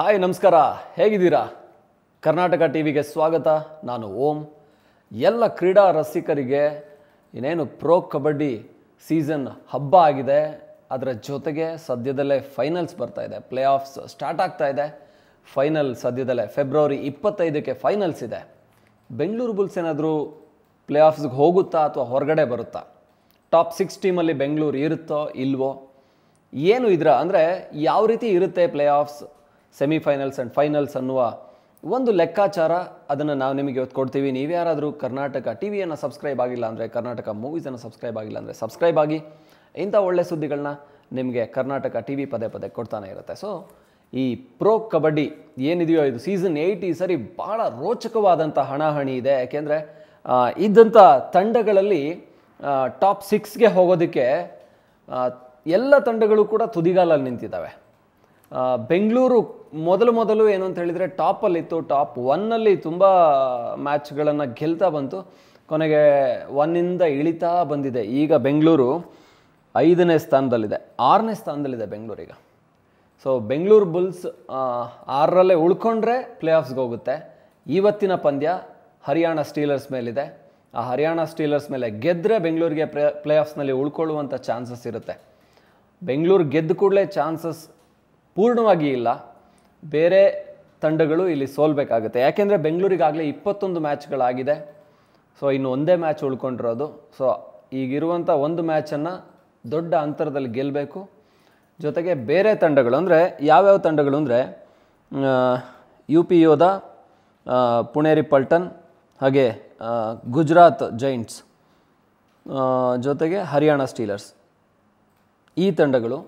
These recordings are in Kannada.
ಹಾಯ್ ನಮಸ್ಕಾರ ಹೇಗಿದ್ದೀರಾ ಕರ್ನಾಟಕ ಟಿ ವಿಗೆ ಸ್ವಾಗತ ನಾನು ಓಂ ಎಲ್ಲ ಕ್ರೀಡಾ ರಸಿಕರಿಗೆ ಇನ್ನೇನು ಪ್ರೋ ಕಬಡ್ಡಿ ಸೀಸನ್ ಹಬ್ಬ ಆಗಿದೆ ಅದರ ಜೊತೆಗೆ ಸದ್ಯದಲ್ಲೇ ಫೈನಲ್ಸ್ ಬರ್ತಾ ಇದೆ ಪ್ಲೇ ಆಫ್ಸ್ ಸ್ಟಾರ್ಟ್ ಆಗ್ತಾ ಇದೆ ಫೈನಲ್ ಸದ್ಯದಲ್ಲೇ ಫೆಬ್ರವರಿ ಇಪ್ಪತ್ತೈದಕ್ಕೆ ಫೈನಲ್ಸ್ ಇದೆ ಬೆಂಗಳೂರು ಬುಲ್ಸ್ ಏನಾದರೂ ಪ್ಲೇ ಆಫ್ಸ್ಗೆ ಹೋಗುತ್ತಾ ಅಥವಾ ಹೊರಗಡೆ ಬರುತ್ತಾ ಟಾಪ್ ಸಿಕ್ಸ್ ಟೀಮಲ್ಲಿ ಬೆಂಗಳೂರು ಇರುತ್ತೋ ಇಲ್ವೋ ಏನು ಇದ್ರ ಅಂದರೆ ಯಾವ ರೀತಿ ಇರುತ್ತೆ playoffs semifinals and finals ಅನ್ನುವ ಒಂದು ಲೆಕ್ಕಾಚಾರ ಅದನ್ನು ನಾವು ನಿಮಗೆ ಇವತ್ತು ಕೊಡ್ತೀವಿ ನೀವು ಯಾರಾದರೂ ಕರ್ನಾಟಕ ಟಿ ವಿಯನ್ನು ಸಬ್ಸ್ಕ್ರೈಬ್ ಆಗಿಲ್ಲ ಅಂದರೆ ಕರ್ನಾಟಕ ಮೂವೀಸನ್ನು ಸಬ್ಸ್ಕ್ರೈಬ್ ಆಗಿಲ್ಲ ಅಂದರೆ ಸಬ್ಸ್ಕ್ರೈಬ್ ಆಗಿ ಇಂಥ ಒಳ್ಳೆ ಸುದ್ದಿಗಳನ್ನ ನಿಮಗೆ ಕರ್ನಾಟಕ ಟಿ ವಿ ಪದೇ ಪದೇ ಕೊಡ್ತಾನೆ ಇರುತ್ತೆ ಸೊ ಈ ಪ್ರೋ ಕಬಡ್ಡಿ ಏನಿದೆಯೋ ಇದು ಸೀಸನ್ ಏಯ್ಟಿ ಈ ಸರಿ ಭಾಳ ರೋಚಕವಾದಂಥ ಹಣಾಹಣಿ ಇದೆ ಯಾಕೆಂದರೆ ಇದ್ದಂಥ ತಂಡಗಳಲ್ಲಿ ಟಾಪ್ ಸಿಕ್ಸ್ಗೆ ಹೋಗೋದಕ್ಕೆ ಎಲ್ಲ ತಂಡಗಳು ಕೂಡ ತುದಿಗಾಲಲ್ಲಿ ನಿಂತಿದ್ದಾವೆ ಬೆಂಗಳೂರು ಮೊದಲು ಮೊದಲು ಏನು ಅಂತ ಹೇಳಿದರೆ ಟಾಪಲ್ಲಿತ್ತು ಟಾಪ್ ಒನ್ನಲ್ಲಿ ತುಂಬ ಮ್ಯಾಚ್ಗಳನ್ನು ಗೆಲ್ತಾ ಬಂತು ಕೊನೆಗೆ ಒನ್ನಿಂದ ಇಳಿತಾ ಬಂದಿದೆ ಈಗ ಬೆಂಗಳೂರು ಐದನೇ ಸ್ಥಾನದಲ್ಲಿದೆ ಆರನೇ ಸ್ಥಾನದಲ್ಲಿದೆ ಬೆಂಗಳೂರಿಗ ಸೊ ಬೆಂಗಳೂರು ಬುಲ್ಸ್ ಆರರಲ್ಲೇ ಉಳ್ಕೊಂಡ್ರೆ ಪ್ಲೇ ಆಫ್ಸ್ಗೆ ಹೋಗುತ್ತೆ ಇವತ್ತಿನ ಪಂದ್ಯ ಹರಿಯಾಣ ಸ್ಟೀಲರ್ಸ್ ಮೇಲಿದೆ ಆ ಹರಿಯಾಣ ಸ್ಟೀಲರ್ಸ್ ಮೇಲೆ ಗೆದ್ದರೆ ಬೆಂಗಳೂರಿಗೆ ಪ್ಲೇ ಪ್ಲೇ ಆಫ್ಸ್ನಲ್ಲಿ ಉಳ್ಕೊಳ್ಳುವಂಥ ಚಾನ್ಸಸ್ ಇರುತ್ತೆ ಬೆಂಗಳೂರು ಗೆದ್ದ ಕೂಡಲೇ ಚಾನ್ಸಸ್ ಪೂರ್ಣವಾಗಿ ಇಲ್ಲ ಬೇರೆ ತಂಡಗಳು ಇಲ್ಲಿ ಸೋಲ್ಬೇಕಾಗುತ್ತೆ ಯಾಕೆಂದರೆ ಬೆಂಗಳೂರಿಗಾಗಲೇ ಇಪ್ಪತ್ತೊಂದು ಮ್ಯಾಚ್ಗಳಾಗಿದೆ ಸೊ ಇನ್ನು ಒಂದೇ ಮ್ಯಾಚ್ ಉಳ್ಕೊಂಡಿರೋದು ಸೊ ಈಗಿರುವಂಥ ಒಂದು ಮ್ಯಾಚನ್ನು ದೊಡ್ಡ ಅಂತರದಲ್ಲಿ ಗೆಲ್ಲಬೇಕು ಜೊತೆಗೆ ಬೇರೆ ತಂಡಗಳು ಅಂದರೆ ಯಾವ್ಯಾವ ತಂಡಗಳು ಅಂದರೆ ಯು ಪಿ ಯೋಧ ಪುಣೇರಿ ಪಲ್ಟನ್ ಹಾಗೆ ಗುಜರಾತ್ ಜೈಂಟ್ಸ್ ಜೊತೆಗೆ ಹರಿಯಾಣ ಸ್ಟೀಲರ್ಸ್ ಈ ತಂಡಗಳು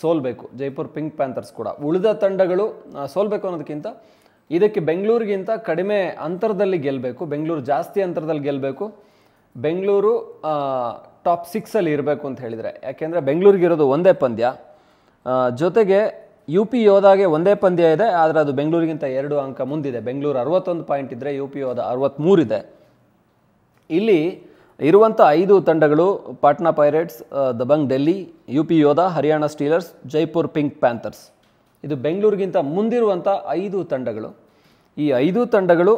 ಸೋಲ್ಬೇಕು ಜೈಪುರ್ ಪಿಂಕ್ ಪ್ಯಾಂಥರ್ಸ್ ಕೂಡ ಉಳಿದ ತಂಡಗಳು ಸೋಲ್ಬೇಕು ಅನ್ನೋದಕ್ಕಿಂತ ಇದಕ್ಕೆ ಬೆಂಗಳೂರಿಗಿಂತ ಕಡಿಮೆ ಅಂತರದಲ್ಲಿ ಗೆಲ್ಲಬೇಕು ಬೆಂಗಳೂರು ಜಾಸ್ತಿ ಅಂತರದಲ್ಲಿ ಗೆಲ್ಲಬೇಕು ಬೆಂಗಳೂರು ಟಾಪ್ ಸಿಕ್ಸಲ್ಲಿ ಇರಬೇಕು ಅಂತ ಹೇಳಿದರೆ ಯಾಕೆಂದರೆ ಬೆಂಗಳೂರಿಗಿರೋದು ಒಂದೇ ಪಂದ್ಯ ಜೊತೆಗೆ ಯು ಪಿ ಯೋಧಾಗೆ ಒಂದೇ ಪಂದ್ಯ ಇದೆ ಆದರೆ ಅದು ಬೆಂಗಳೂರಿಗಿಂತ ಎರಡು ಅಂಕ ಮುಂದಿದೆ ಬೆಂಗಳೂರು ಅರವತ್ತೊಂದು ಪಾಯಿಂಟ್ ಇದ್ದರೆ ಯು ಪಿ ಯೋಧ ಅರವತ್ತ್ಮೂರಿದೆ ಇಲ್ಲಿ ಇರುವಂಥ ಐದು ತಂಡಗಳು Patna Pirates Dabang Delhi U P Yoddha Haryana Steelers Jaipur Pink Panthers ಇದು ಬೆಂಗಳೂರಿಗಿಂತ ಮುಂದಿರುವಂಥ ಐದು ತಂಡಗಳು ಈ ಐದು ತಂಡಗಳು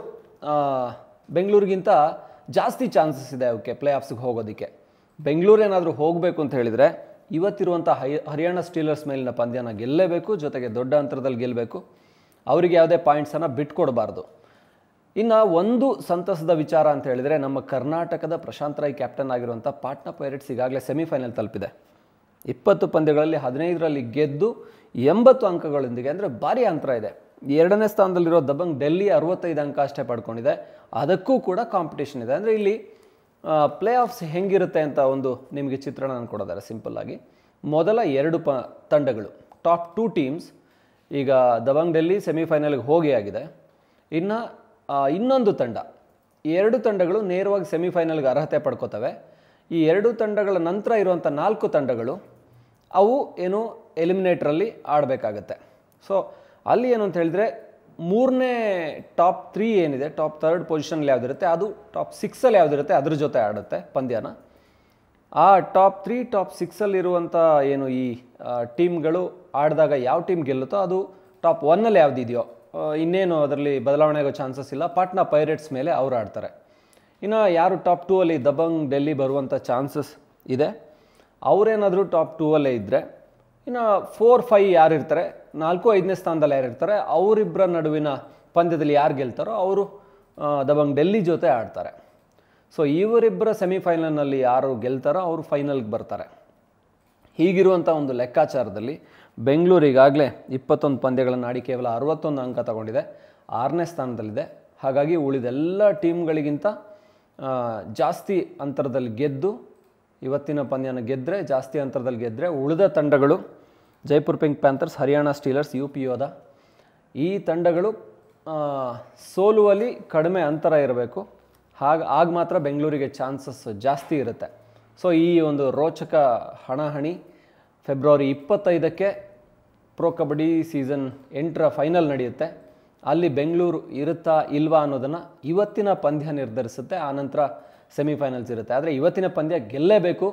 ಬೆಂಗಳೂರಿಗಿಂತ ಜಾಸ್ತಿ ಚಾನ್ಸಸ್ ಇದೆ ಅವಕ್ಕೆ ಪ್ಲೇ ಆಫ್ಸ್ಗೆ ಹೋಗೋದಕ್ಕೆ ಬೆಂಗಳೂರೇನಾದರೂ ಹೋಗಬೇಕು ಅಂತ ಹೇಳಿದರೆ ಇವತ್ತಿರುವಂಥ ಹೈ ಹರಿಯಾಣ ಸ್ಟೀಲರ್ಸ್ ಮೇಲಿನ ಪಂದ್ಯನ ಗೆಲ್ಲಲೇಬೇಕು ಜೊತೆಗೆ ದೊಡ್ಡ ಅಂತರದಲ್ಲಿ ಗೆಲ್ಲಬೇಕು ಅವರಿಗೆ ಯಾವುದೇ ಪಾಯಿಂಟ್ಸನ್ನು ಬಿಟ್ಕೊಡಬಾರ್ದು ಇನ್ನು ಒಂದು ಸಂತಸದ ವಿಚಾರ ಅಂತ ಹೇಳಿದರೆ ನಮ್ಮ ಕರ್ನಾಟಕದ ಪ್ರಶಾಂತ್ ರಾಯ್ ಕ್ಯಾಪ್ಟನ್ ಆಗಿರುವಂಥ ಪಾಟ್ನಾ ಪೈರೇಟ್ಸ್ ಈಗಾಗಲೇ ಸೆಮಿಫೈನಲ್ ತಲುಪಿದೆ ಇಪ್ಪತ್ತು ಪಂದ್ಯಗಳಲ್ಲಿ ಹದಿನೈದರಲ್ಲಿ ಗೆದ್ದು ಎಂಬತ್ತು ಅಂಕಗಳೊಂದಿಗೆ ಅಂದರೆ ಭಾರಿ ಅಂತರ ಇದೆ ಎರಡನೇ ಸ್ಥಾನದಲ್ಲಿರೋ ದಬಂಗ್ ಡೆಲ್ಲಿ ಅರವತ್ತೈದು ಅಂಕ ಅಷ್ಟೇ ಪಡ್ಕೊಂಡಿದೆ ಅದಕ್ಕೂ ಕೂಡ ಕಾಂಪಿಟೇಷನ್ ಇದೆ ಅಂದರೆ ಇಲ್ಲಿ ಪ್ಲೇ ಆಫ್ಸ್ ಹೆಂಗಿರುತ್ತೆ ಅಂತ ಒಂದು ನಿಮಗೆ ಚಿತ್ರಣ ನಾನು ಕೊಡೋದಾರೆ ಸಿಂಪಲ್ಲಾಗಿ ಮೊದಲ ಎರಡು ಪ ತಂಡಗಳು ಟಾಪ್ ಟೂ ಟೀಮ್ಸ್ ಈಗ ದಬಂಗ್ ಡೆಲ್ಲಿ ಸೆಮಿಫೈನಲ್ಗೆ ಹೋಗಿ ಆಗಿದೆ ಇನ್ನು ಇನ್ನೊಂದು ತಂಡ ಎರಡು ತಂಡಗಳು ನೇರವಾಗಿ ಸೆಮಿಫೈನಲ್ಗೆ ಅರ್ಹತೆ ಪಡ್ಕೋತವೆ ಈ ಎರಡು ತಂಡಗಳ ನಂತರ ಇರುವಂಥ ನಾಲ್ಕು ತಂಡಗಳು ಅವು ಏನು ಎಲಿಮಿನೇಟ್ರಲ್ಲಿ ಆಡಬೇಕಾಗತ್ತೆ ಸೊ ಅಲ್ಲಿ ಏನು ಅಂತ ಹೇಳಿದ್ರೆ ಮೂರನೇ ಟಾಪ್ ತ್ರೀ ಏನಿದೆ ಟಾಪ್ ಥರ್ಡ್ ಪೊಸಿಷನಲ್ಲಿ ಯಾವುದಿರುತ್ತೆ ಅದು ಟಾಪ್ ಸಿಕ್ಸಲ್ಲಿ ಯಾವುದಿರುತ್ತೆ ಅದ್ರ ಜೊತೆ ಆಡುತ್ತೆ ಪಂದ್ಯನ ಆ ಟಾಪ್ ತ್ರೀ ಟಾಪ್ ಸಿಕ್ಸಲ್ಲಿರುವಂಥ ಏನು ಈ ಟೀಮ್ಗಳು ಆಡಿದಾಗ ಯಾವ ಟೀಮ್ ಗೆಲ್ಲುತ್ತೋ ಅದು ಟಾಪ್ ಒನ್ನಲ್ಲಿ ಯಾವುದಿದೆಯೋ ಇನ್ನೇನು ಅದರಲ್ಲಿ ಬದಲಾವಣೆ ಆಗೋ ಚಾನ್ಸಸ್ ಇಲ್ಲ ಪಾಟ್ನಾ ಪೈರೇಟ್ಸ್ ಮೇಲೆ ಅವರು ಆಡ್ತಾರೆ ಇನ್ನು ಯಾರು ಟಾಪ್ ಟೂ ಅಲ್ಲಿ ದಬಂಗ್ ಡೆಲ್ಲಿ ಬರುವಂಥ ಚಾನ್ಸಸ್ ಇದೆ ಅವರೇನಾದರೂ ಟಾಪ್ ಟೂ ಅಲ್ಲೇ ಇದ್ದರೆ ಇನ್ನು ಫೋರ್ ಫೈ ಯಾರಿರ್ತಾರೆ ನಾಲ್ಕು ಐದನೇ ಸ್ಥಾನದಲ್ಲಿ ಯಾರಿರ್ತಾರೆ ಅವರಿಬ್ಬರ ನಡುವಿನ ಪಂದ್ಯದಲ್ಲಿ ಯಾರು ಗೆಲ್ತಾರೋ ಅವರು ದಬಂಗ್ ಡೆಲ್ಲಿ ಜೊತೆ ಆಡ್ತಾರೆ ಸೊ ಇವರಿಬ್ಬರ ಸೆಮಿಫೈನಲ್ನಲ್ಲಿ ಯಾರು ಗೆಲ್ತಾರೋ ಅವರು ಫೈನಲ್ಗೆ ಬರ್ತಾರೆ ಹೀಗಿರುವಂಥ ಒಂದು ಲೆಕ್ಕಾಚಾರದಲ್ಲಿ ಬೆಂಗಳೂರು ಈಗಾಗಲೇ ಇಪ್ಪತ್ತೊಂದು ಪಂದ್ಯಗಳನ್ನು ಆಡಿ ಕೇವಲ ಅರವತ್ತೊಂದು ಅಂಕ ತಗೊಂಡಿದೆ ಆರನೇ ಸ್ಥಾನದಲ್ಲಿದೆ ಹಾಗಾಗಿ ಉಳಿದೆಲ್ಲ ಟೀಮ್ಗಳಿಗಿಂತ ಜಾಸ್ತಿ ಅಂತರದಲ್ಲಿ ಗೆದ್ದು ಇವತ್ತಿನ ಪಂದ್ಯನ ಗೆದ್ದರೆ ಜಾಸ್ತಿ ಅಂತರದಲ್ಲಿ ಗೆದ್ದರೆ ಉಳಿದ ತಂಡಗಳು Jaipur Pink Panthers Haryana Steelers U P Yoddha ಈ ತಂಡಗಳು ಸೋಲುವಲ್ಲಿ ಕಡಿಮೆ ಅಂತರ ಇರಬೇಕು ಹಾಗ ಆಗ ಮಾತ್ರ ಬೆಂಗಳೂರಿಗೆ ಚಾನ್ಸಸ್ ಜಾಸ್ತಿ ಇರುತ್ತೆ ಸೊ ಈ ಒಂದು ರೋಚಕ ಹಣಹಣಿ ಫೆಬ್ರವರಿ ಇಪ್ಪತ್ತೈದಕ್ಕೆ ಪ್ರೊ ಕಬಡ್ಡಿ ಸೀಸನ್ ಎಂಟರ ಫೈನಲ್ ನಡೆಯುತ್ತೆ ಅಲ್ಲಿ ಬೆಂಗಳೂರು ಇರುತ್ತಾ ಇಲ್ವಾ ಅನ್ನೋದನ್ನು ಇವತ್ತಿನ ಪಂದ್ಯ ನಿರ್ಧರಿಸುತ್ತೆ ಆನಂತರ ಸೆಮಿಫೈನಲ್ಸ್ ಇರುತ್ತೆ ಆದರೆ ಇವತ್ತಿನ ಪಂದ್ಯ ಗೆಲ್ಲೇಬೇಕು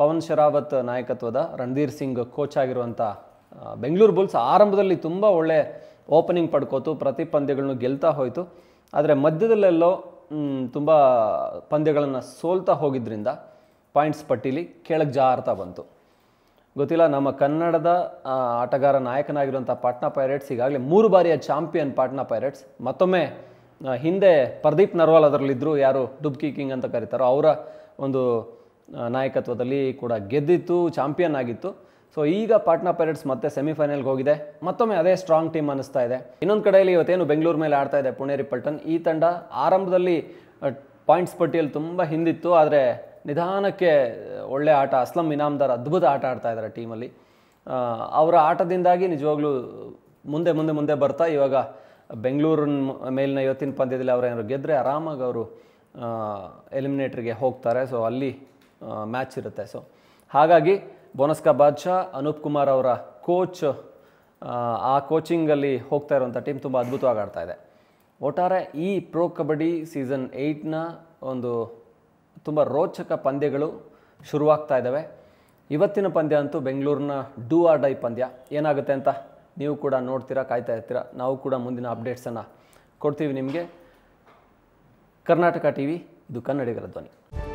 ಪವನ್ ಶರಾವತ್ ನಾಯಕತ್ವದ ರಣಧೀರ್ ಸಿಂಗ್ ಕೋಚ್ ಆಗಿರುವಂಥ ಬೆಂಗಳೂರು ಬುಲ್ಸ್ ಆರಂಭದಲ್ಲಿ ತುಂಬ ಒಳ್ಳೆ ಓಪನಿಂಗ್ ಪಡ್ಕೋತು ಪ್ರತಿ ಪಂದ್ಯಗಳನ್ನು ಗೆಲ್ತಾ ಹೋಯಿತು ಆದರೆ ಮಧ್ಯದಲ್ಲೆಲ್ಲೋ ತುಂಬ ಪಂದ್ಯಗಳನ್ನು ಸೋಲ್ತಾ ಹೋಗಿದ್ದರಿಂದ ಪಾಯಿಂಟ್ಸ್ ಪಟ್ಟಿಲಿ ಕೆಳಗೆ ಜಾರ್ತಾ ಬಂತು ಗೊತ್ತಿಲ್ಲ ನಮ್ಮ ಕನ್ನಡದ ಆಟಗಾರ ನಾಯಕನಾಗಿರುವಂಥ ಪಾಟ್ನಾ ಪೈರೇಟ್ಸ್ ಈಗಾಗಲೇ ಮೂರು ಬಾರಿಯ ಚಾಂಪಿಯನ್ ಪಾಟ್ನಾ ಪೈರೇಟ್ಸ್ ಮತ್ತೊಮ್ಮೆ ಹಿಂದೆ ಪ್ರದೀಪ್ ನರ್ವಾಲ್ ಅದರಲ್ಲಿದ್ದರು ಯಾರು ಡುಬ್ಕಿ ಕಿಂಗ್ ಅಂತ ಕರೀತಾರೋ ಅವರ ಒಂದು ನಾಯಕತ್ವದಲ್ಲಿ ಕೂಡ ಗೆದ್ದಿತ್ತು ಚಾಂಪಿಯನ್ ಆಗಿತ್ತು ಸೊ ಈಗ ಪಾಟ್ನಾ ಪೈರೇಟ್ಸ್ ಮತ್ತೆ ಸೆಮಿಫೈನಲ್ಗೆ ಹೋಗಿದೆ ಮತ್ತೊಮ್ಮೆ ಅದೇ ಸ್ಟ್ರಾಂಗ್ ಟೀಮ್ ಅನ್ನಿಸ್ತಾ ಇದೆ ಇನ್ನೊಂದು ಕಡೆಯಲ್ಲಿ ಇವತ್ತೇನು ಬೆಂಗಳೂರು ಮೇಲೆ ಆಡ್ತಾ ಇದೆ ಪುಣೇರಿ ಪಲ್ಟನ್ ಈ ತಂಡ ಆರಂಭದಲ್ಲಿ ಪಾಯಿಂಟ್ಸ್ ಪಟ್ಟಿಯಲ್ಲಿ ತುಂಬ ಹಿಂದಿತ್ತು ಆದರೆ ನಿಧಾನಕ್ಕೆ ಒಳ್ಳೆ ಆಟ ಅಸ್ಲಂ ಇನಾಮ್ದಾರ್ ಅದ್ಭುತ ಆಟ ಆಡ್ತಾ ಇದ್ದಾರೆ ಟೀಮಲ್ಲಿ ಅವರ ಆಟದಿಂದಾಗಿ ನಿಜವಾಗ್ಲೂ ಮುಂದೆ ಮುಂದೆ ಮುಂದೆ ಬರ್ತಾ ಇವಾಗ ಬೆಂಗಳೂರಿನ ಮೇಲಿನ ಇವತ್ತಿನ ಪಂದ್ಯದಲ್ಲಿ ಅವರೇನೋ ಏನಾದ್ರು ಗೆದ್ದರೆ ಆರಾಮಾಗಿ ಅವರು ಎಲಿಮಿನೇಟ್ರಿಗೆ ಹೋಗ್ತಾರೆ ಸೊ ಅಲ್ಲಿ ಮ್ಯಾಚ್ ಇರುತ್ತೆ ಸೊ ಹಾಗಾಗಿ ಬೋನಸ್ಕಾ ಬಾದ್ಶಾ ಅನೂಪ್ ಕುಮಾರ್ ಅವರ ಕೋಚ್ ಆ ಕೋಚಿಂಗಲ್ಲಿ ಹೋಗ್ತಾ ಇರುವಂಥ ಟೀಮ್ ತುಂಬ ಅದ್ಭುತವಾಗಿ ಆಡ್ತಾ ಇದೆ ಒಟ್ಟಾರೆ ಈ ಪ್ರೋ ಕಬಡ್ಡಿ ಸೀಸನ್ ಏಯ್ಟ್ನ ಒಂದು ತುಂಬ ರೋಚಕ ಪಂದ್ಯಗಳು ಶುರುವಾಗ್ತಾ ಇದ್ದಾವೆ ಇವತ್ತಿನ ಪಂದ್ಯ ಅಂತೂ ಬೆಂಗಳೂರಿನ ಡೂ ಆರ್ ಡೈ ಪಂದ್ಯ ಏನಾಗುತ್ತೆ ಅಂತ ನೀವು ಕೂಡ ನೋಡ್ತೀರಾ ಕಾಯ್ತಾ ಇರ್ತೀರಾ ನಾವು ಕೂಡ ಮುಂದಿನ ಅಪ್ಡೇಟ್ಸನ್ನು ಕೊಡ್ತೀವಿ ನಿಮಗೆ ಕರ್ನಾಟಕ ಟಿ ವಿ ಇದು ಕನ್ನಡಿಗರ ಧ್ವನಿ